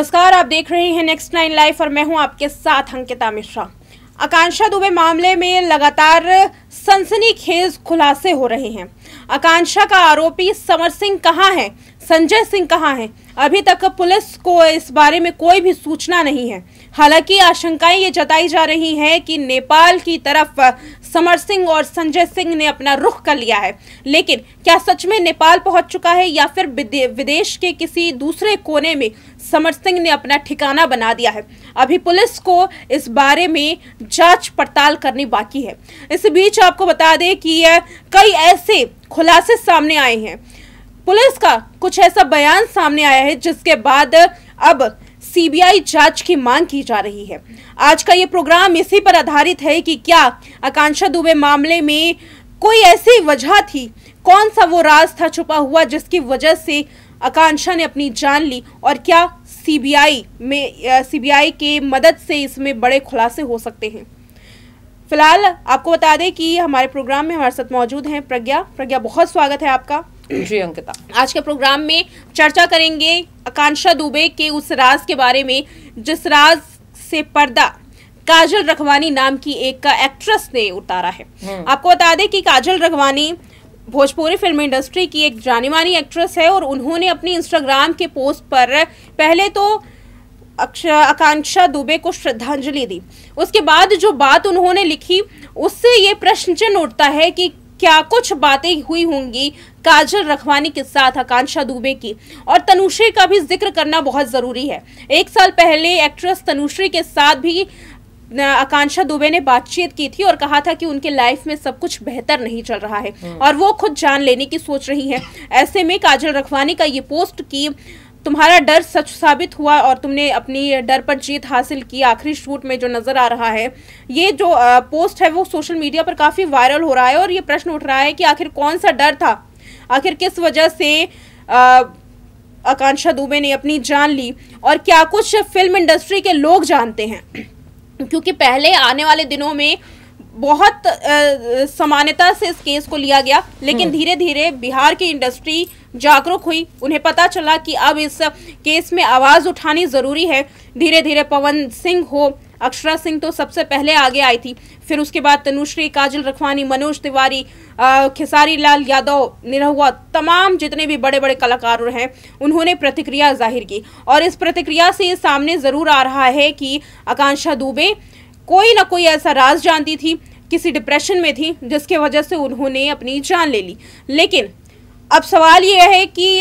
नमस्कार आप देख रहे हैं नेक्स्ट नाइन लाइफ और मैं हूं आपके साथ अंकिता मिश्रा आकांक्षा दुबे मामले में लगातार सनसनीखेज खुलासे हो रहे हैं आकांक्षा का आरोपी समर सिंह कहाँ है संजय सिंह कहाँ है अभी तक पुलिस को इस बारे में कोई भी सूचना नहीं है हालांकि आशंकाएं ये जताई जा रही हैं कि नेपाल की तरफ समर सिंह और संजय सिंह ने अपना रुख कर लिया है लेकिन क्या सच में नेपाल पहुंच चुका है या फिर विदेश के किसी दूसरे कोने में समर सिंह ने अपना ठिकाना बना दिया है अभी पुलिस को इस बारे में जांच पड़ताल करनी बाकी है इस बीच आपको बता दें कि कई ऐसे खुलासे सामने आए हैं पुलिस का कुछ ऐसा बयान सामने आया है जिसके बाद अब सीबीआई जांच की मांग की जा रही है आज का ये प्रोग्राम इसी पर आधारित है कि क्या आकांक्षा दुबे मामले में कोई ऐसी वजह थी कौन सा वो राज था छुपा हुआ जिसकी वजह से आकांक्षा ने अपनी जान ली और क्या सीबीआई में सीबीआई के मदद से इसमें बड़े खुलासे हो सकते हैं फिलहाल आपको बता दें कि हमारे प्रोग्राम में हमारे साथ मौजूद हैं प्रज्ञा प्रज्ञा बहुत स्वागत है आपका जी अंकिता आज के प्रोग्राम में चर्चा करेंगे आकांक्षा दुबे के उस राज के बारे में जिस राज से पर्दा काजल रखवानी नाम की एक एक्ट्रेस ने उतारा है हम्म। आपको बता दें कि काजल रखवानी भोजपुरी फिल्म इंडस्ट्री की एक जानी मानी एक्ट्रेस है और उन्होंने अपनी इंस्टाग्राम के पोस्ट पर पहले तो आकांक्षा दुबे को श्रद्धांजलि दी उसके बाद जो बात उन्होंने लिखी उससे ये प्रश्न चिन्ह उठता है कि क्या कुछ बातें हुई होंगी काजल रखवानी के साथ आकांक्षा दुबे की और तनुश्री का भी जिक्र करना बहुत ज़रूरी है एक साल पहले एक्ट्रेस तनुश्री के साथ भी आकांक्षा दुबे ने बातचीत की थी और कहा था कि उनके लाइफ में सब कुछ बेहतर नहीं चल रहा है हाँ। और वो खुद जान लेने की सोच रही हैं ऐसे में काजल रखवानी का ये पोस्ट की तुम्हारा डर सच साबित हुआ और तुमने अपनी डर पर जीत हासिल की आखिरी शूट में जो नज़र आ रहा है ये जो पोस्ट है वो सोशल मीडिया पर काफ़ी वायरल हो रहा है और ये प्रश्न उठ रहा है कि आखिर कौन सा डर था आखिर किस वजह से आकांक्षा दुबे ने अपनी जान ली और क्या कुछ फिल्म इंडस्ट्री के लोग जानते हैं क्योंकि पहले आने वाले दिनों में बहुत समानता से इस केस को लिया गया लेकिन हम्म। धीरे धीरे बिहार की इंडस्ट्री जागरूक हुई उन्हें पता चला कि अब इस केस में आवाज़ उठानी ज़रूरी है धीरे धीरे पवन सिंह हो अक्षरा सिंह तो सबसे पहले आगे आई थी फिर उसके बाद तनुश्री काजल रखवानी मनोज तिवारी खेसारी लाल यादव निरहुआ तमाम जितने भी बड़े बड़े कलाकार हैं उन्होंने प्रतिक्रिया जाहिर की और इस प्रतिक्रिया से सामने ज़रूर आ रहा है कि आकांक्षा दुबे कोई ना कोई ऐसा राज जानती थी किसी डिप्रेशन में थी जिसके वजह से उन्होंने अपनी जान ले ली लेकिन अब सवाल यह है कि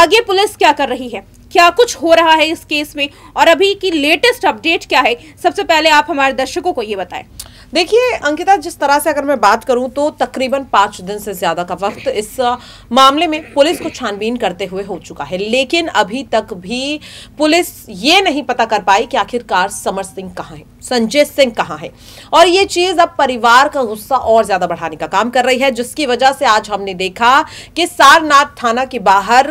आगे पुलिस क्या कर रही है क्या कुछ हो रहा है इस केस में और अभी की लेटेस्ट अपडेट क्या है सबसे पहले आप हमारे दर्शकों को ये बताएं देखिए अंकिता जिस तरह से अगर मैं बात करूं तो तकरीबन पांच दिन से ज़्यादा का वक्त इस मामले में पुलिस को छानबीन करते हुए हो चुका है लेकिन अभी तक भी पुलिस ये नहीं पता कर पाई कि आखिरकार समर सिंह कहाँ है संजय सिंह कहाँ है और ये चीज़ अब परिवार का गुस्सा और ज़्यादा बढ़ाने का काम कर रही है जिसकी वजह से आज हमने देखा कि सारनाथ थाना के बाहर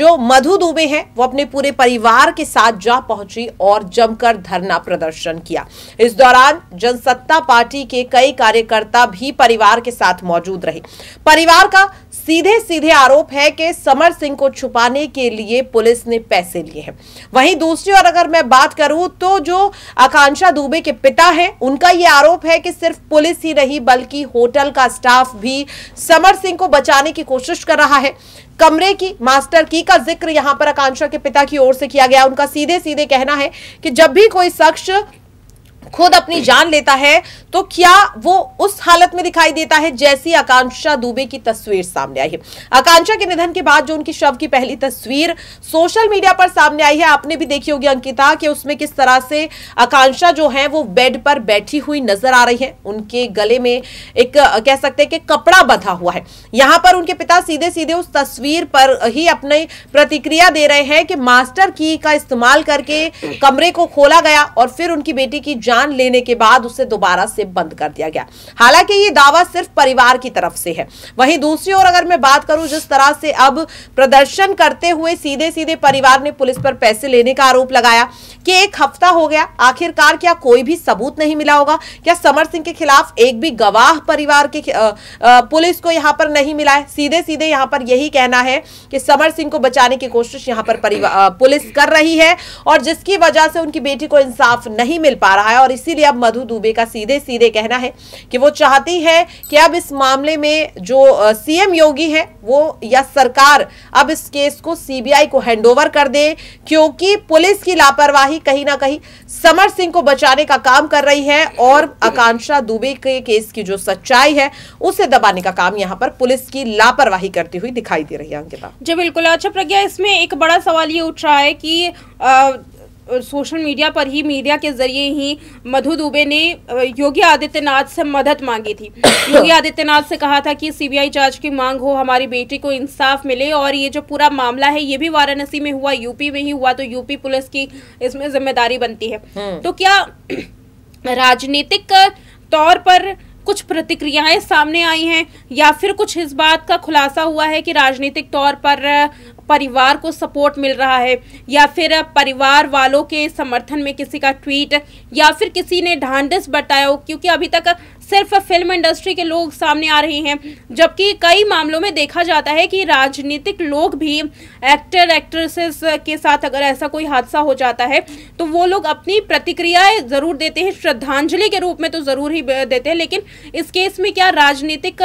जो मधु दुबे हैं वो अपने पूरे परिवार के साथ जा पहुंची और जमकर धरना प्रदर्शन किया इस दौरान जनसत्ता पार्टी के कई कार्यकर्ता भी परिवार के साथ मौजूद रहे परिवार का सीधे सीधे आरोप है कि समर सिंह को छुपाने के लिए पुलिस ने पैसे लिए हैं वहीं दूसरी ओर अगर मैं बात करूं तो जो आकांक्षा दुबे के पिता हैं उनका ये आरोप है कि सिर्फ पुलिस ही नहीं बल्कि होटल का स्टाफ भी समर सिंह को बचाने की कोशिश कर रहा है कमरे की मास्टर की का जिक्र यहां पर आकांक्षा के पिता की ओर से किया गया उनका सीधे सीधे कहना है कि जब भी कोई शख्स खुद अपनी जान लेता है तो क्या वो उस हालत में दिखाई देता है जैसी आकांक्षा दुबे की तस्वीर सामने आई है आकांक्षा के निधन के बाद जो उनकी शव की पहली तस्वीर सोशल मीडिया पर सामने आई है आपने भी देखी होगी अंकिता कि उसमें किस तरह से आकांक्षा जो है वो बेड पर बैठी हुई नजर आ रही है उनके गले में एक कह सकते हैं कि कपड़ा बंधा हुआ है यहां पर उनके पिता सीधे सीधे उस तस्वीर पर ही अपनी प्रतिक्रिया दे रहे हैं कि मास्टर की का इस्तेमाल करके कमरे को खोला गया और फिर उनकी बेटी की जान लेने के बाद उसे दोबारा से बंद कर दिया गया हालांकि ये दावा सिर्फ परिवार की तरफ से है वहीं दूसरी ओर अगर मैं बात करूं जिस तरह से अब प्रदर्शन करते हुए सीधे सीधे परिवार ने पुलिस पर पैसे लेने का आरोप लगाया कि एक हफ्ता हो गया आखिरकार क्या कोई भी सबूत नहीं मिला होगा क्या समर सिंह के खिलाफ एक भी गवाह परिवार के पुलिस को यहां पर नहीं मिला है सीधे सीधे यहां पर यही कहना है कि समर सिंह को बचाने की कोशिश यहां पर पुलिस कर रही है और जिसकी वजह से उनकी बेटी को इंसाफ नहीं मिल पा रहा है और इसीलिए अब मधु दुबे का सीधे सीधे कहना है कि वो चाहती है कि अब इस मामले में जो सीएम योगी है वो या सरकार अब इस केस को सीबीआई को हैंडओवर कर दे क्योंकि पुलिस की लापरवाही कहीं ना कहीं समर सिंह को बचाने का काम कर रही है और आकांक्षा दुबे के केस की जो सच्चाई है उसे दबाने का काम यहाँ पर पुलिस की लापरवाही करती हुई दिखाई दे रही है अंकिता जी बिल्कुल अच्छा प्रज्ञा इसमें एक बड़ा सवाल ये उठ रहा है कि आ, सोशल मीडिया पर ही मीडिया के जरिए ही मधु दुबे ने योगी आदित्यनाथ से मदद मांगी थी योगी आदित्यनाथ से कहा था कि सीबीआई जांच की मांग हो हमारी बेटी को इंसाफ मिले और ये जो पूरा मामला है ये भी वाराणसी में हुआ यूपी में ही हुआ तो यूपी पुलिस की इसमें जिम्मेदारी बनती है हम्म। तो क्या राजनीतिक तौर पर कुछ प्रतिक्रियाएं सामने आई हैं या फिर कुछ इस बात का खुलासा हुआ है कि राजनीतिक तौर पर परिवार को सपोर्ट मिल रहा है या फिर परिवार वालों के समर्थन में किसी का ट्वीट या फिर किसी ने ढांडस बताया हो क्योंकि अभी तक सिर्फ फिल्म इंडस्ट्री के लोग सामने आ रहे हैं जबकि कई मामलों में देखा जाता है कि राजनीतिक लोग भी एक्टर एक्ट्रेसेस के साथ अगर ऐसा कोई हादसा हो जाता है तो वो लोग अपनी प्रतिक्रियाएं ज़रूर देते हैं श्रद्धांजलि के रूप में तो ज़रूर ही देते हैं लेकिन इस केस में क्या राजनीतिक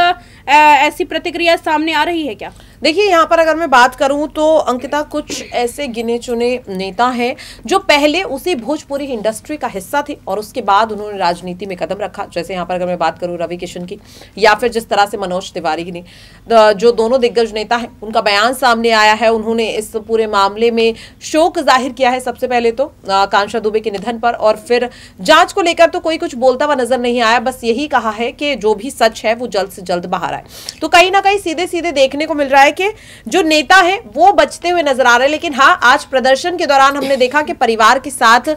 ऐसी प्रतिक्रिया सामने आ रही है क्या देखिए यहाँ पर अगर मैं बात करूँ तो अंकिता कुछ ऐसे गिने चुने नेता हैं जो पहले उसी भोजपुरी इंडस्ट्री का हिस्सा थे और उसके बाद उन्होंने राजनीति में कदम रखा जैसे यहाँ पर अगर मैं बात करूँ रवि किशन की या फिर जिस तरह से मनोज तिवारी ने जो दोनों दिग्गज नेता हैं उनका बयान सामने आया है उन्होंने इस पूरे मामले में शोक जाहिर किया है सबसे पहले तो कांशा दुबे के निधन पर और फिर जाँच को लेकर तो कोई कुछ बोलता हुआ नजर नहीं आया बस यही कहा है कि जो भी सच है वो जल्द से जल्द बाहर आए तो कहीं ना कहीं सीधे सीधे देखने को मिल रहा है है कि जो नेता है वो बचते हुए नजर आ रहे हैं लेकिन हाँ आज प्रदर्शन के दौरान हमने देखा कि परिवार के साथ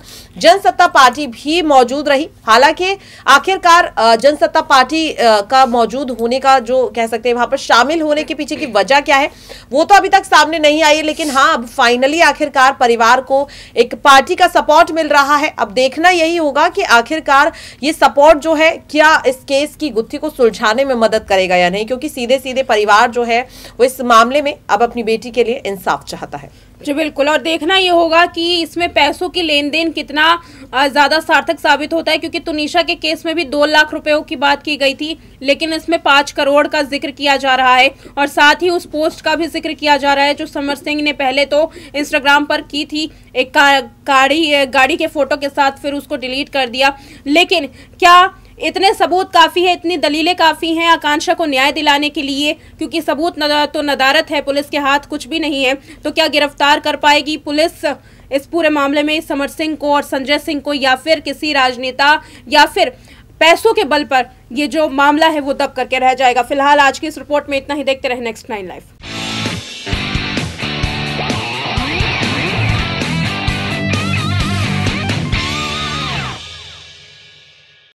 जनसत्ता पार्टी भी मौजूद रही हालांकि आखिरकार जनसत्ता पार्टी का मौजूद होने का जो कह सकते हैं वहां पर शामिल होने के पीछे की वजह क्या है वो तो अभी तक सामने नहीं आई लेकिन हाँ अब फाइनली आखिरकार परिवार को एक पार्टी का सपोर्ट मिल रहा है अब देखना यही होगा कि आखिरकार ये सपोर्ट जो है क्या इस केस की गुत्थी को सुलझाने में मदद करेगा या नहीं क्योंकि सीधे सीधे परिवार जो है वो इस मामले में अब अपनी बेटी के लिए इंसाफ चाहता है जी बिल्कुल और देखना ये होगा कि इसमें पैसों की लेन देन कितना ज़्यादा सार्थक साबित होता है क्योंकि तुनिशा के केस में भी दो लाख रुपयों की बात की गई थी लेकिन इसमें पांच करोड़ का जिक्र किया जा रहा है और साथ ही उस पोस्ट का भी जिक्र किया जा रहा है जो समर सिंह ने पहले तो इंस्टाग्राम पर की थी एक गाड़ी गाड़ी के फोटो के साथ फिर उसको डिलीट कर दिया लेकिन क्या इतने सबूत काफ़ी है इतनी दलीलें काफ़ी हैं आकांक्षा को न्याय दिलाने के लिए क्योंकि सबूत तो नदारत है पुलिस के हाथ कुछ भी नहीं है तो क्या गिरफ्तार कर पाएगी पुलिस इस पूरे मामले में समर सिंह को और संजय सिंह को या फिर किसी राजनेता या फिर पैसों के बल पर ये जो मामला है वो दब करके रह जाएगा फिलहाल आज की इस रिपोर्ट में इतना ही देखते रहे नेक्स्ट नाइन लाइफ